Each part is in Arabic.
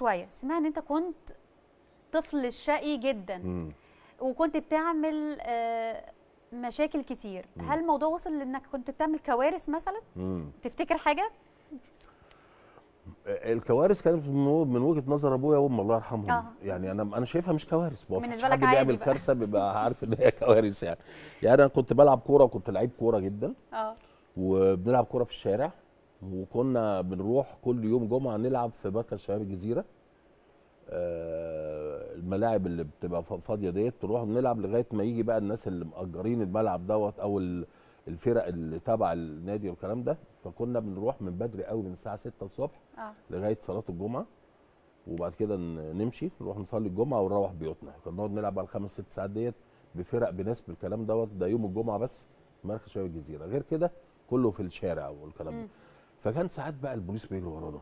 شويه سمعنا ان انت كنت طفل شقي جدا م. وكنت بتعمل آه، مشاكل كتير م. هل الموضوع وصل لانك كنت بتعمل كوارث مثلا م. تفتكر حاجه آه، الكوارث كانت من وجهه نظر ابويا وامي الله يرحمهم آه. يعني انا انا شايفها مش كوارث بالنسبه لك حد بيعمل كارثه بيبقى عارف ان هي كوارث يعني يعني انا كنت بلعب كوره وكنت لعيب كوره جدا اه وبنلعب كوره في الشارع وكنا بنروح كل يوم جمعه نلعب في مركز شباب الجزيره آه، الملاعب اللي بتبقى فاضيه ديت تروح نلعب لغايه ما يجي بقى الناس اللي مأجرين الملعب دوت او الفرق اللي تبع النادي والكلام ده فكنا بنروح من بدري قوي من الساعه 6 الصبح آه. لغايه صلاه الجمعه وبعد كده نمشي نروح نصلي الجمعه ونروح بيوتنا كنا نقعد نلعب على الخمس ست ساعات ديت بفرق بناس بالكلام دوت ده يوم الجمعه بس مركز شباب الجزيره غير كده كله في الشارع والكلام ده فكان ساعات بقى البوليس بيجري ورانا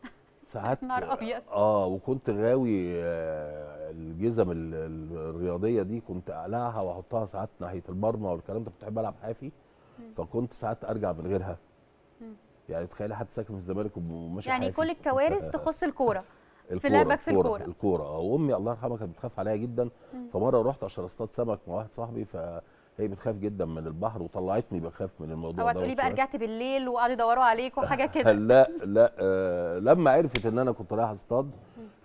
ساعات نهار ابيض اه وكنت غاوي آه، الجزم الرياضيه دي كنت اقلعها واحطها ساعات ناحيه المرمى والكلام ده كنت بحب العب حافي فكنت ساعات ارجع من غيرها يعني تخيلي حد ساكن في الزمالك وماشي يعني حافي. كل الكوارث تخص الكوره في لعبك في الكوره الكوره آه، وامي الله يرحمها كانت بتخاف عليا جدا فمره رحت عشان اصطاد سمك مع واحد صاحبي ف هي بتخاف جدا من البحر وطلعتني بخاف من الموضوع ده بقى رجعت بالليل وقعدوا يدوروا عليك وحاجه كده لا لا آه لما عرفت ان انا كنت رايح اصطاد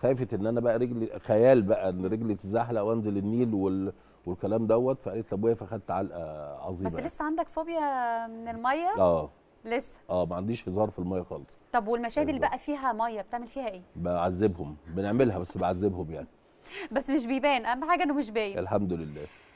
خافت ان انا بقى رجلي خيال بقى ان رجلي تزحلق وانزل النيل وال والكلام دوت فقالت لابويا فخدت علقه عظيمه بس يعني. لسه عندك فوبيا من الميه؟ اه لسه اه ما عنديش هزار في الميه خالص طب والمشاهد اللي بقى فيها ميه بتعمل فيها ايه؟ بعذبهم بنعملها بس بعذبهم يعني بس مش بيبان اهم حاجه انه مش باين الحمد لله